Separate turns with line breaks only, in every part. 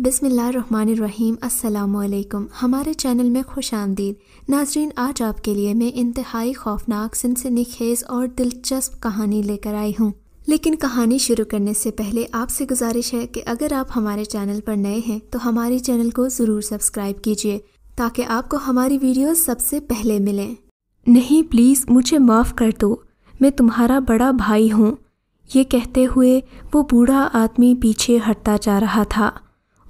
बिसमीम् अल्लाम हमारे चैनल में खुश आमदीद नाजरीन आज आपके लिए मैं इंतहाई खौफनाक सिनसनी खेज़ और दिलचस्प कहानी लेकर आई हूँ लेकिन कहानी शुरू करने से पहले आपसे गुजारिश है कि अगर आप हमारे चैनल पर नए हैं तो हमारे चैनल को ज़रूर सब्सक्राइब कीजिए ताकि आपको हमारी वीडियोस सबसे पहले मिलें नहीं प्लीज़ मुझे माफ़ कर दो मैं तुम्हारा बड़ा भाई हूँ ये कहते हुए वो बूढ़ा आदमी पीछे हटता जा रहा था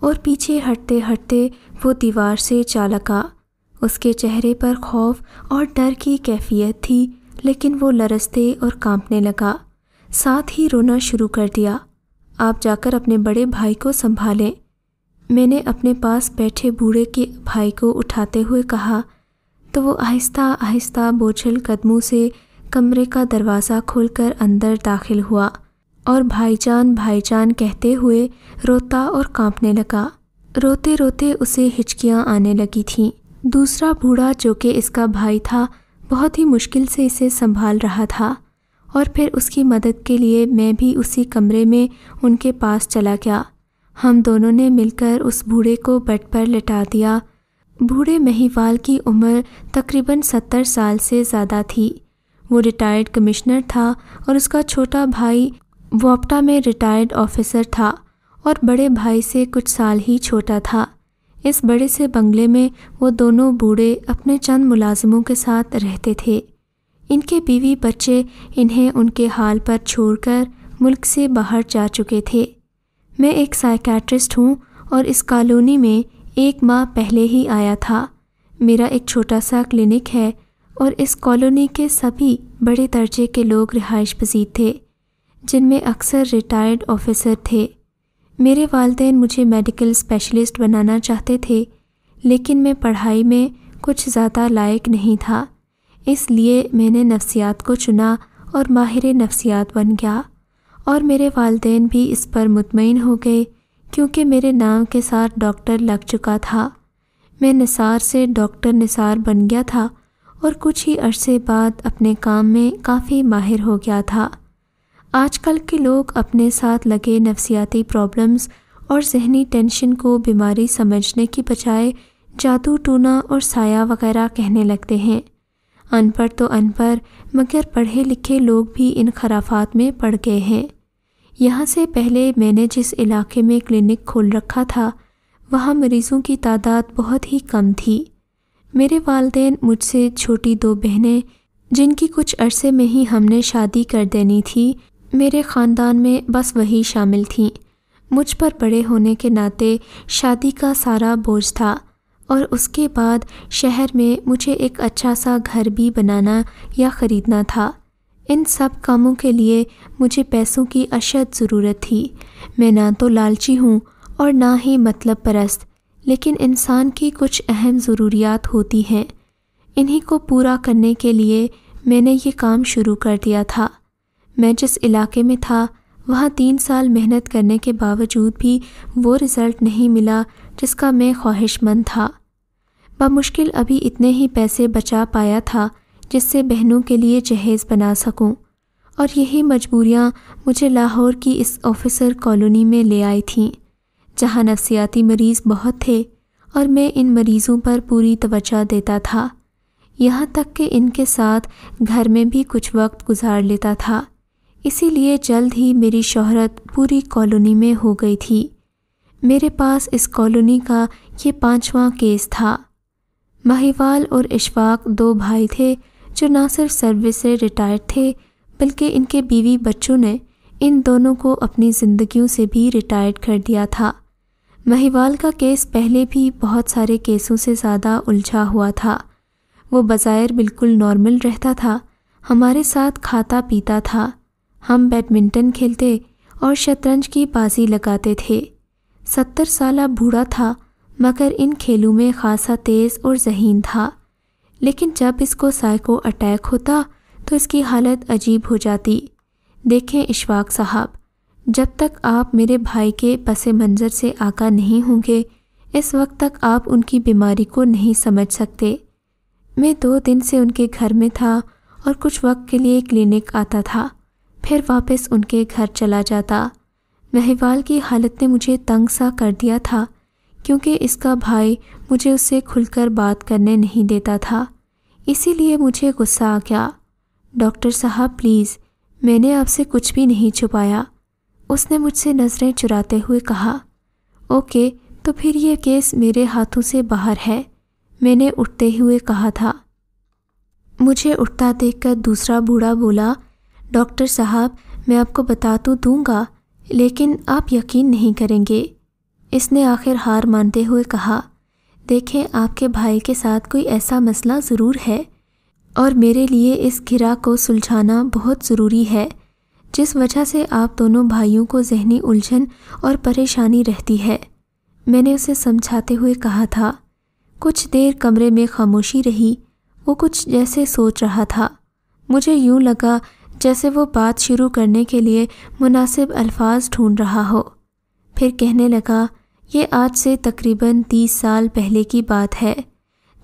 और पीछे हटते हटते वो दीवार से जा लगा उसके चेहरे पर खौफ और डर की कैफियत थी लेकिन वो लरसते और कांपने लगा साथ ही रोना शुरू कर दिया आप जाकर अपने बड़े भाई को संभालें मैंने अपने पास बैठे बूढ़े के भाई को उठाते हुए कहा तो वो आहिस्ता आहिस्ता बोझल कदमों से कमरे का दरवाज़ा खोलकर अंदर दाखिल हुआ और भाईजान भाईजान कहते हुए रोता और कांपने लगा रोते रोते उसे हिचकियाँ आने लगी थीं दूसरा बूढ़ा जो कि इसका भाई था बहुत ही मुश्किल से इसे संभाल रहा था और फिर उसकी मदद के लिए मैं भी उसी कमरे में उनके पास चला गया हम दोनों ने मिलकर उस बूढ़े को बेड पर लिटा दिया बूढ़े महीवाल की उम्र तकरीबन सत्तर साल से ज़्यादा थी वो रिटायर्ड कमिश्नर था और उसका छोटा भाई वोपटा में रिटायर्ड ऑफिसर था और बड़े भाई से कुछ साल ही छोटा था इस बड़े से बंगले में वो दोनों बूढ़े अपने चंद मुलाजिमों के साथ रहते थे इनके बीवी बच्चे इन्हें उनके हाल पर छोड़कर मुल्क से बाहर जा चुके थे मैं एक साइकैट्रिस्ट हूँ और इस कॉलोनी में एक माह पहले ही आया था मेरा एक छोटा सा क्लिनिक है और इस कॉलोनी के सभी बड़े दर्जे के लोग रिहाइश पजीद थे जिनमें अक्सर रिटायर्ड ऑफिसर थे मेरे वालदेन मुझे मेडिकल स्पेशलिस्ट बनाना चाहते थे लेकिन मैं पढ़ाई में कुछ ज़्यादा लायक नहीं था इसलिए मैंने नफ्सियात को चुना और माहिर नफ्सियात बन गया और मेरे वालदेन भी इस पर मुतमिन हो गए क्योंकि मेरे नाम के साथ डॉक्टर लग चुका था मैं निसार से डॉक्टर निसार बन गया था और कुछ ही अरसे बाद अपने काम में काफ़ी माहिर हो गया था आजकल के लोग अपने साथ लगे नफसियाती प्रॉब्लम्स और जहनी टेंशन को बीमारी समझने की बजाय जादू टूना और साया वगैरह कहने लगते हैं अनपढ़ तो अनपढ़ मगर पढ़े लिखे लोग भी इन खराफात में पड़ गए हैं यहाँ से पहले मैंने जिस इलाके में क्लिनिक खोल रखा था वहाँ मरीज़ों की तादाद बहुत ही कम थी मेरे वालदेन मुझसे छोटी दो बहनें जिनकी कुछ अरसे में ही हमने शादी कर देनी थी मेरे ख़ानदान में बस वही शामिल थी मुझ पर बड़े होने के नाते शादी का सारा बोझ था और उसके बाद शहर में मुझे एक अच्छा सा घर भी बनाना या ख़रीदना था इन सब कामों के लिए मुझे पैसों की अशद ज़रूरत थी मैं ना तो लालची हूँ और ना ही मतलब परस्त लेकिन इंसान की कुछ अहम ज़रूरियात होती हैं इन्हीं को पूरा करने के लिए मैंने ये काम शुरू कर दिया था मैं जिस इलाके में था वहाँ तीन साल मेहनत करने के बावजूद भी वो रिज़ल्ट नहीं मिला जिसका मैं ख्वाहिशमंद था बमुश्किल अभी इतने ही पैसे बचा पाया था जिससे बहनों के लिए जहेज़ बना सकूं और यही मजबूरियाँ मुझे लाहौर की इस ऑफिसर कॉलोनी में ले आई थीं जहाँ नफसियाती मरीज़ बहुत थे और मैं इन मरीज़ों पर पूरी तवज्जो देता था यहाँ तक कि इनके साथ घर में भी कुछ वक्त गुजार लेता था इसीलिए जल्द ही मेरी शोहरत पूरी कॉलोनी में हो गई थी मेरे पास इस कॉलोनी का ये पाँचवा केस था महिवाल और इशफाक दो भाई थे जो ना सिर्फ सर्विस से रिटायर्ड थे बल्कि इनके बीवी बच्चों ने इन दोनों को अपनी ज़िंदगियों से भी रिटायर्ड कर दिया था महिवाल का केस पहले भी बहुत सारे केसों से ज़्यादा उलझा हुआ था वो बज़ाहिर बिल्कुल नॉर्मल रहता था हमारे साथ खाता पीता था हम बैडमिंटन खेलते और शतरंज की बाजी लगाते थे सत्तर साल बूढ़ा था मगर इन खेलों में खासा तेज़ और जहीन था लेकिन जब इसको साइको अटैक होता तो इसकी हालत अजीब हो जाती देखें इशवाक साहब जब तक आप मेरे भाई के पसे मंज़र से आका नहीं होंगे इस वक्त तक आप उनकी बीमारी को नहीं समझ सकते मैं दो दिन से उनके घर में था और कुछ वक्त के लिए क्लिनिक आता था फिर वापस उनके घर चला जाता महिवाल की हालत ने मुझे तंग सा कर दिया था क्योंकि इसका भाई मुझे उससे खुलकर बात करने नहीं देता था इसीलिए मुझे गुस्सा आ गया डॉक्टर साहब प्लीज़ मैंने आपसे कुछ भी नहीं छुपाया उसने मुझसे नज़रें चुराते हुए कहा ओके तो फिर यह केस मेरे हाथों से बाहर है मैंने उठते हुए कहा था मुझे उठता देखकर दूसरा बूढ़ा बोला डॉक्टर साहब मैं आपको बता तो दूंगा लेकिन आप यकीन नहीं करेंगे इसने आखिर हार मानते हुए कहा देखें आपके भाई के साथ कोई ऐसा मसला ज़रूर है और मेरे लिए इस घिरा को सुलझाना बहुत ज़रूरी है जिस वजह से आप दोनों भाइयों को जहनी उलझन और परेशानी रहती है मैंने उसे समझाते हुए कहा था कुछ देर कमरे में खामोशी रही वो कुछ जैसे सोच रहा था मुझे यूं लगा जैसे वो बात शुरू करने के लिए मुनासिब अल्फाज ढूंढ रहा हो फिर कहने लगा ये आज से तकरीबन तीस साल पहले की बात है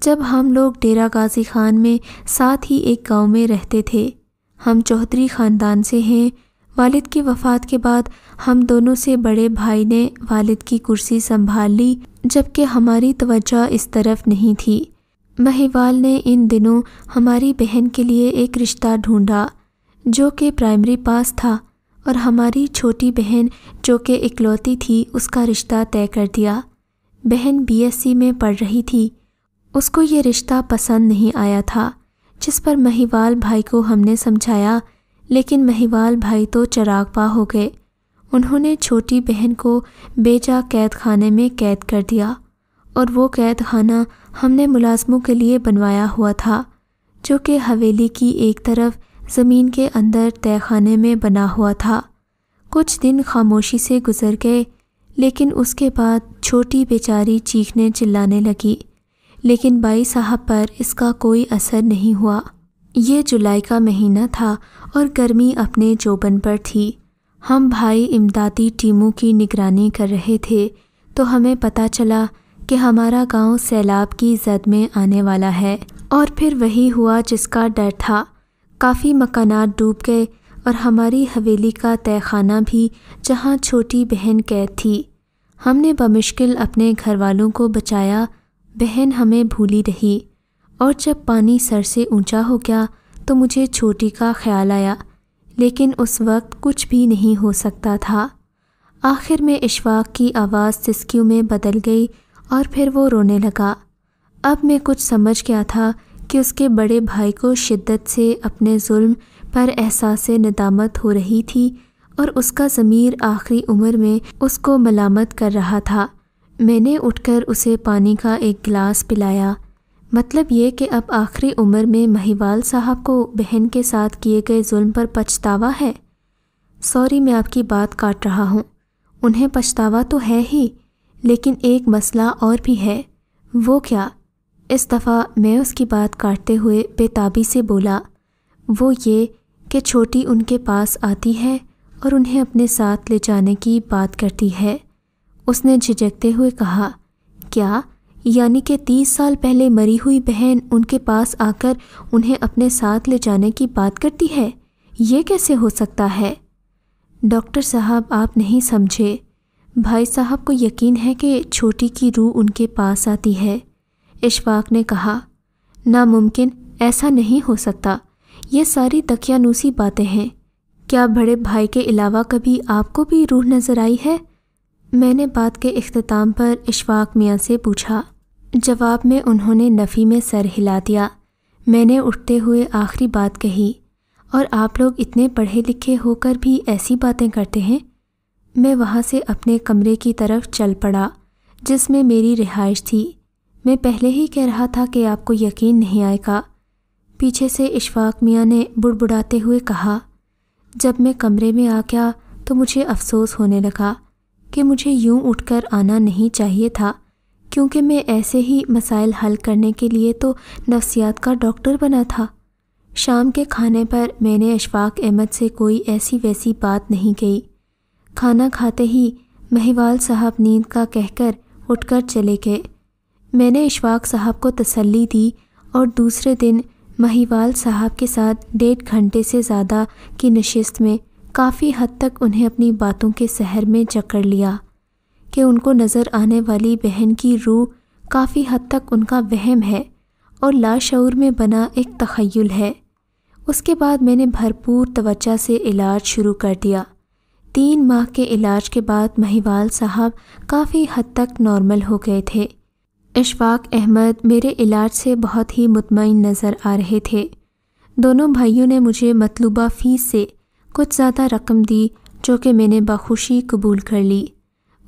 जब हम लोग डेरा गाजी खान में साथ ही एक गांव में रहते थे हम चौधरी ख़ानदान से हैं वालिद की वफ़ात के बाद हम दोनों से बड़े भाई ने वालिद की कुर्सी संभाल ली जबकि हमारी तवज्जो इस तरफ नहीं थी महिवाल ने इन दिनों हमारी बहन के लिए एक रिश्ता ढूंढा जो कि प्राइमरी पास था और हमारी छोटी बहन जो कि इकलौती थी उसका रिश्ता तय कर दिया बहन बीएससी में पढ़ रही थी उसको ये रिश्ता पसंद नहीं आया था जिस पर महिवाल भाई को हमने समझाया लेकिन महिवाल भाई तो चरागपा हो गए उन्होंने छोटी बहन को बेजा कैद खाने में कैद कर दिया और वो कैद खाना हमने मुलाजमों के लिए बनवाया हुआ था जो कि हवेली की एक तरफ ज़मीन के अंदर तहखाने में बना हुआ था कुछ दिन खामोशी से गुजर गए लेकिन उसके बाद छोटी बेचारी चीखने चिल्लाने लगी लेकिन बाई साहब पर इसका कोई असर नहीं हुआ ये जुलाई का महीना था और गर्मी अपने जोबन पर थी हम भाई इमदादी टीमों की निगरानी कर रहे थे तो हमें पता चला कि हमारा गांव सैलाब की जद में आने वाला है और फिर वही हुआ जिसका डर था काफ़ी मकानात डूब गए और हमारी हवेली का तहखाना भी जहाँ छोटी बहन कैद थी हमने बमश्किल अपने घर वालों को बचाया बहन हमें भूली रही और जब पानी सर से ऊंचा हो गया तो मुझे छोटी का ख्याल आया लेकिन उस वक्त कुछ भी नहीं हो सकता था आखिर में इशवाक की आवाज़ सिस्कियों में बदल गई और फिर वो रोने लगा अब मैं कुछ समझ गया था कि उसके बड़े भाई को शिद्दत से अपने जुल्म पर एहसास नदामत हो रही थी और उसका ज़मीर आखिरी उम्र में उसको मलामत कर रहा था मैंने उठकर उसे पानी का एक गिलास पिलाया मतलब ये कि अब आखिरी उम्र में महिवाल साहब को बहन के साथ किए गए जुल्म पर पछतावा है सॉरी मैं आपकी बात काट रहा हूँ उन्हें पछतावा तो है ही लेकिन एक मसला और भी है वो क्या इस दफ़ा मैं उसकी बात काटते हुए बेताबी से बोला वो ये कि छोटी उनके पास आती है और उन्हें अपने साथ ले जाने की बात करती है उसने झिझकते हुए कहा क्या यानी कि तीस साल पहले मरी हुई बहन उनके पास आकर उन्हें अपने साथ ले जाने की बात करती है ये कैसे हो सकता है डॉक्टर साहब आप नहीं समझे भाई साहब को यकीन है कि छोटी की रूह उनके पास आती है इशफाक ने कहा नामुमकिन ऐसा नहीं हो सकता ये सारी तकियानूसी बातें हैं क्या बड़े भाई के अलावा कभी आपको भी रूह नज़र आई है मैंने बात के अख्ताम पर इशफाक मियाँ से पूछा जवाब में उन्होंने नफ़ी में सर हिला दिया मैंने उठते हुए आखिरी बात कही और आप लोग इतने पढ़े लिखे होकर भी ऐसी बातें करते हैं मैं वहाँ से अपने कमरे की तरफ चल पड़ा जिसमें मेरी रिहाइश थी मैं पहले ही कह रहा था कि आपको यकीन नहीं आएगा पीछे से इशफाक मियाँ ने बुड़बुड़ाते हुए कहा जब मैं कमरे में आ गया तो मुझे अफसोस होने लगा कि मुझे यूं उठकर आना नहीं चाहिए था क्योंकि मैं ऐसे ही मसाइल हल करने के लिए तो नफ्सियात का डॉक्टर बना था शाम के खाने पर मैंने अशफाक अहमद से कोई ऐसी वैसी बात नहीं कही खाना खाते ही महिवाल साहब नींद का कहकर उठकर चले गए मैंने इशफाक साहब को तसल्ली दी और दूसरे दिन महिवाल साहब के साथ डेढ़ घंटे से ज़्यादा की नशस्त में काफ़ी हद तक उन्हें अपनी बातों के सहर में जकड़ लिया कि उनको नज़र आने वाली बहन की रूह काफ़ी हद तक उनका वहम है और लाशूर में बना एक तखयल है उसके बाद मैंने भरपूर तवज्जा से इलाज शुरू कर दिया तीन माह के इलाज के बाद महिवाल साहब काफ़ी हद तक नॉर्मल हो गए थे इशफाक अहमद मेरे इलाज से बहुत ही मुतमिन नज़र आ रहे थे दोनों भाइयों ने मुझे मतलूबा फ़ीस से कुछ ज़्यादा रकम दी जो कि मैंने बखुशी कबूल कर ली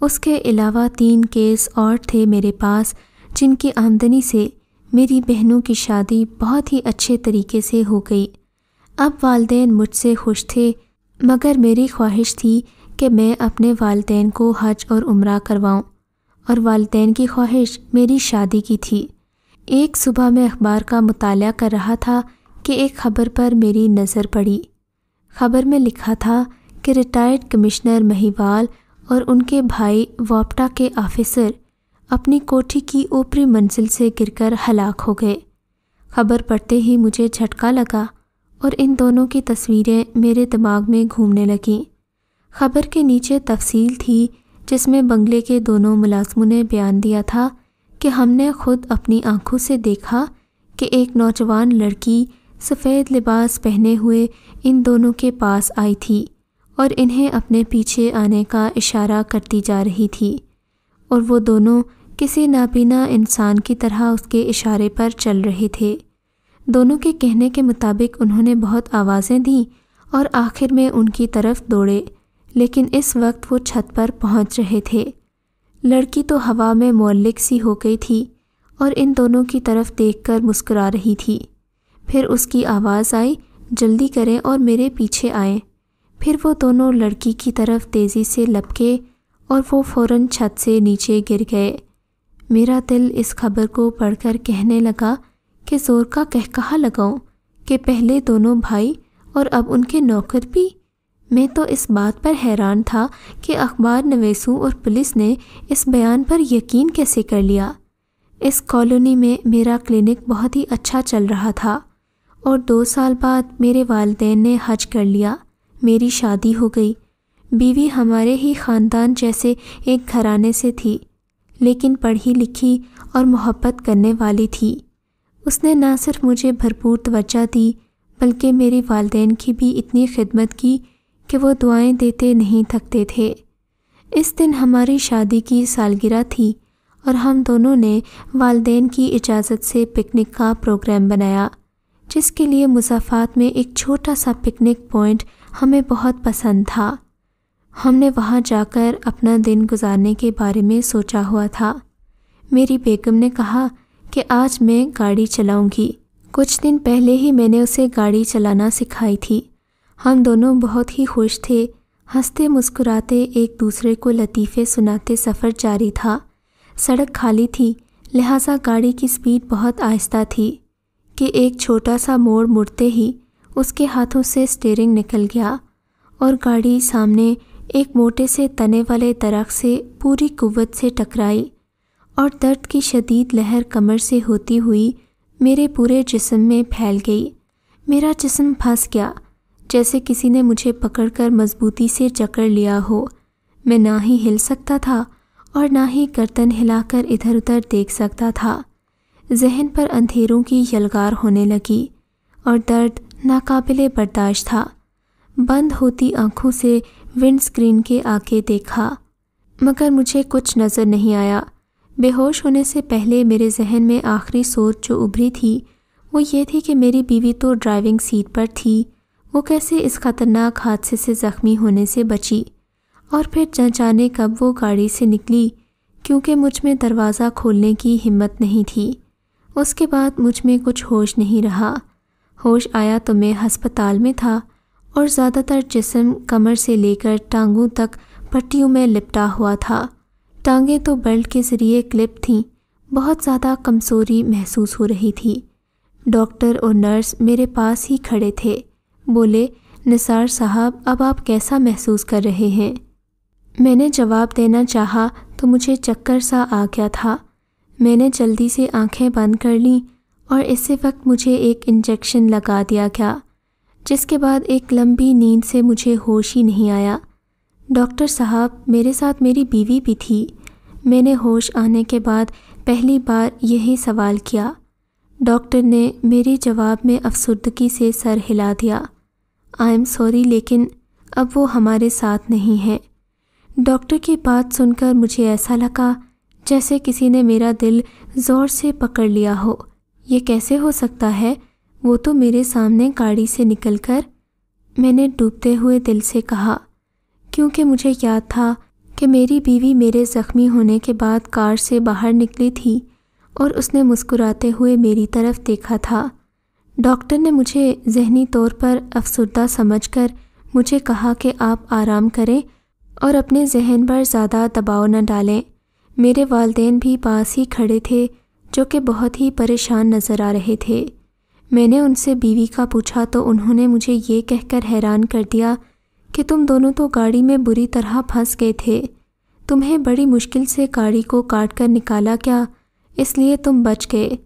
उसके अलावा तीन केस और थे मेरे पास जिनकी आमदनी से मेरी बहनों की शादी बहुत ही अच्छे तरीके से हो गई अब वालदे मुझसे खुश थे मगर मेरी ख्वाहिश थी कि मैं अपने वालदे को हज और उम्र करवाऊँ और वालदेन की ख्वाहिश मेरी शादी की थी एक सुबह मैं अखबार का मताल कर रहा था कि एक खबर पर मेरी नज़र पड़ी खबर में लिखा था कि रिटायर्ड कमिश्नर महीवाल और उनके भाई वापटा के ऑफिसर अपनी कोठी की ऊपरी मंजिल से गिरकर हलाक हो गए खबर पढ़ते ही मुझे झटका लगा और इन दोनों की तस्वीरें मेरे दिमाग में घूमने लगीं खबर के नीचे तफसील थी जिसमें बंगले के दोनों मुलाजमों ने बयान दिया था कि हमने खुद अपनी आंखों से देखा कि एक नौजवान लड़की सफ़ेद लिबास पहने हुए इन दोनों के पास आई थी और इन्हें अपने पीछे आने का इशारा करती जा रही थी और वो दोनों किसी नाबीना इंसान की तरह उसके इशारे पर चल रहे थे दोनों के कहने के मुताबिक उन्होंने बहुत आवाज़ें दी और आखिर में उनकी तरफ दौड़े लेकिन इस वक्त वो छत पर पहुंच रहे थे लड़की तो हवा में मौलिक सी हो गई थी और इन दोनों की तरफ देखकर मुस्कुरा रही थी फिर उसकी आवाज़ आई जल्दी करें और मेरे पीछे आए फिर वो दोनों लड़की की तरफ तेज़ी से लपके और वो फौरन छत से नीचे गिर गए मेरा दिल इस खबर को पढ़कर कहने लगा कि ज़ोर का कह कहा लगाऊं कि पहले दोनों भाई और अब उनके नौकर भी मैं तो इस बात पर हैरान था कि अखबार नवेसों और पुलिस ने इस बयान पर यकीन कैसे कर लिया इस कॉलोनी में मेरा क्लिनिक बहुत ही अच्छा चल रहा था और दो साल बाद मेरे वालदे ने हज कर लिया मेरी शादी हो गई बीवी हमारे ही ख़ानदान जैसे एक घराने से थी लेकिन पढ़ी लिखी और मोहब्बत करने वाली थी उसने ना सिर्फ मुझे भरपूर तवज्जा दी बल्कि मेरे वालदेन की भी इतनी खिदमत की कि वो दुआएं देते नहीं थकते थे इस दिन हमारी शादी की सालगिरह थी और हम दोनों ने वालदेन की इजाज़त से पिकनिक का प्रोग्राम बनाया जिसके लिए मुसाफात में एक छोटा सा पिकनिक पॉइंट हमें बहुत पसंद था हमने वहाँ जाकर अपना दिन गुजारने के बारे में सोचा हुआ था मेरी बेगम ने कहा कि आज मैं गाड़ी चलाऊंगी कुछ दिन पहले ही मैंने उसे गाड़ी चलाना सिखाई थी हम दोनों बहुत ही खुश थे हंसते मुस्कुराते एक दूसरे को लतीफ़े सुनाते सफ़र जारी था सड़क खाली थी लिहाजा गाड़ी की स्पीड बहुत आहिस्ता थी कि एक छोटा सा मोड़ मुड़ते ही उसके हाथों से स्टेयरिंग निकल गया और गाड़ी सामने एक मोटे से तने वाले दरख्त से पूरी कुवत से टकराई और दर्द की शदीद लहर कमर से होती हुई मेरे पूरे जिस्म में फैल गई मेरा जिस्म फंस गया जैसे किसी ने मुझे पकड़कर मजबूती से जकड़ लिया हो मैं ना ही हिल सकता था और ना ही गर्दन हिलाकर इधर उधर देख सकता था जहन पर अंधेरों की यलगार होने लगी और दर्द नाकाबिल बर्दाश्त था बंद होती आंखों से विंड स्क्रीन के आगे देखा मगर मुझे कुछ नज़र नहीं आया बेहोश होने से पहले मेरे जहन में आखिरी सोच जो उभरी थी वो ये थी कि मेरी बीवी तो ड्राइविंग सीट पर थी वो कैसे इस खतरनाक हादसे से ज़ख्मी होने से बची और फिर जाने कब वो गाड़ी से निकली क्योंकि मुझ में दरवाज़ा खोलने की हिम्मत नहीं थी उसके बाद मुझ में कुछ होश नहीं रहा होश आया तो मैं हस्पताल में था और ज़्यादातर जिसम कमर से लेकर टांगों तक पट्टियों में लिपटा हुआ था टांगें तो बेल्ट के ज़रिए क्लिप थीं बहुत ज़्यादा कमजोरी महसूस हो रही थी डॉक्टर और नर्स मेरे पास ही खड़े थे बोले निसार साहब अब आप कैसा महसूस कर रहे हैं मैंने जवाब देना चाहा तो मुझे चक्कर सा आ गया था मैंने जल्दी से आंखें बंद कर लीं और इसी वक्त मुझे एक इंजेक्शन लगा दिया गया जिसके बाद एक लंबी नींद से मुझे होश ही नहीं आया डॉक्टर साहब मेरे साथ मेरी बीवी भी थी मैंने होश आने के बाद पहली बार यही सवाल किया डॉक्टर ने मेरे जवाब में अफसुर्दगी से सर हिला दिया आई एम सॉरी लेकिन अब वो हमारे साथ नहीं है डॉक्टर की बात सुनकर मुझे ऐसा लगा जैसे किसी ने मेरा दिल ज़ोर से पकड़ लिया हो ये कैसे हो सकता है वो तो मेरे सामने गाड़ी से निकलकर मैंने डूबते हुए दिल से कहा क्योंकि मुझे याद था कि मेरी बीवी मेरे ज़ख्मी होने के बाद कार से बाहर निकली थी और उसने मुस्कुराते हुए मेरी तरफ़ देखा था डॉक्टर ने मुझे जहनी तौर पर अफसरदा समझकर मुझे कहा कि आप आराम करें और अपने जहन पर ज़्यादा दबाव न डालें मेरे वालदेन भी पास ही खड़े थे जो कि बहुत ही परेशान नज़र आ रहे थे मैंने उनसे बीवी का पूछा तो उन्होंने मुझे ये कहकर हैरान कर दिया कि तुम दोनों तो गाड़ी में बुरी तरह फंस गए थे तुम्हें बड़ी मुश्किल से गाड़ी को काट कर निकाला क्या इसलिए तुम बच गए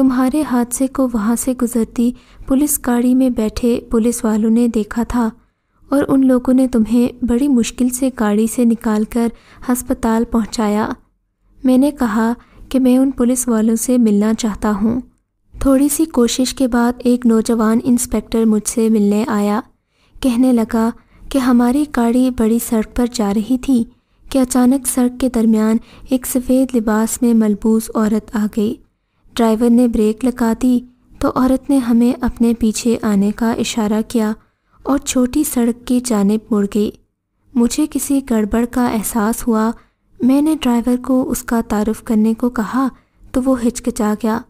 तुम्हारे हादसे को वहाँ से गुजरती पुलिस गाड़ी में बैठे पुलिस वालों ने देखा था और उन लोगों ने तुम्हें बड़ी मुश्किल से गाड़ी से निकालकर अस्पताल पहुँचाया मैंने कहा कि मैं उन पुलिस वालों से मिलना चाहता हूँ थोड़ी सी कोशिश के बाद एक नौजवान इंस्पेक्टर मुझसे मिलने आया कहने लगा कि हमारी गाड़ी बड़ी सड़क पर जा रही थी कि अचानक सड़क के दरमियान एक सफ़ेद लिबास में मलबूस औरत आ गई ड्राइवर ने ब्रेक लगा दी तो औरत ने हमें अपने पीछे आने का इशारा किया और छोटी सड़क की जानब मुड़ गई मुझे किसी गड़बड़ का एहसास हुआ मैंने ड्राइवर को उसका तारुफ करने को कहा तो वो हिचकिचा गया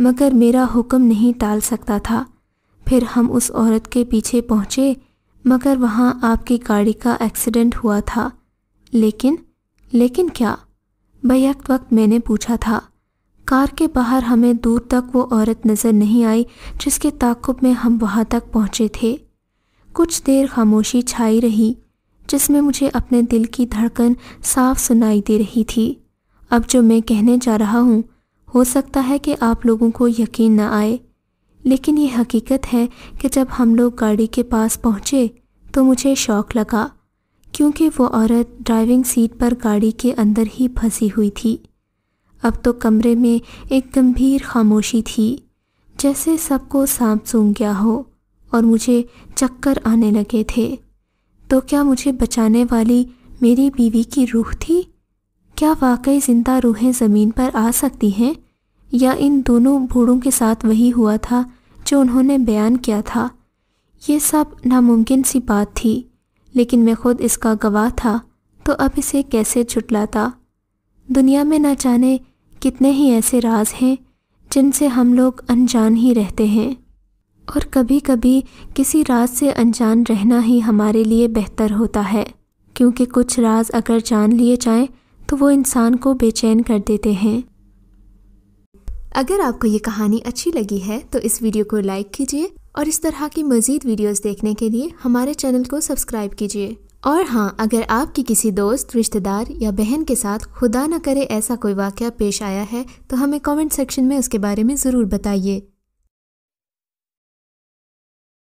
मगर मेरा हुक्म नहीं टाल सकता था फिर हम उस औरत के पीछे पहुँचे मगर वहाँ आपकी गाड़ी का एक्सीडेंट हुआ था लेकिन लेकिन क्या बैक वक्त मैंने पूछा था कार के बाहर हमें दूर तक वो औरत नज़र नहीं आई जिसके ताकुब में हम वहाँ तक पहुँचे थे कुछ देर खामोशी छाई रही जिसमें मुझे अपने दिल की धड़कन साफ सुनाई दे रही थी अब जो मैं कहने जा रहा हूँ हो सकता है कि आप लोगों को यकीन न आए लेकिन ये हकीकत है कि जब हम लोग गाड़ी के पास पहुँचे तो मुझे शौक लगा क्योंकि वो औरत ड्राइविंग सीट पर गाड़ी के अंदर ही फंसी हुई थी अब तो कमरे में एक गंभीर खामोशी थी जैसे सबको सांप सूंघ गया हो और मुझे चक्कर आने लगे थे तो क्या मुझे बचाने वाली मेरी बीवी की रूह थी क्या वाकई जिंदा रूहें ज़मीन पर आ सकती हैं या इन दोनों बूढ़ों के साथ वही हुआ था जो उन्होंने बयान किया था ये सब नामुमकिन सी बात थी लेकिन मैं खुद इसका गवाह था तो अब इसे कैसे छुटलाता दुनिया में न जाने कितने ही ऐसे राज हैं जिनसे हम लोग अनजान ही रहते हैं और कभी कभी किसी राज से अनजान रहना ही हमारे लिए बेहतर होता है क्योंकि कुछ राज अगर जान लिए जाएं तो वो इंसान को बेचैन कर देते हैं अगर आपको ये कहानी अच्छी लगी है तो इस वीडियो को लाइक कीजिए और इस तरह की मज़ीद वीडियोस देखने के लिए हमारे चैनल को सब्सक्राइब कीजिए और हाँ अगर आपके किसी दोस्त रिश्तेदार या बहन के साथ खुदा न करे ऐसा कोई वाक़ पेश आया है तो हमें कमेंट सेक्शन में उसके बारे में ज़रूर बताइए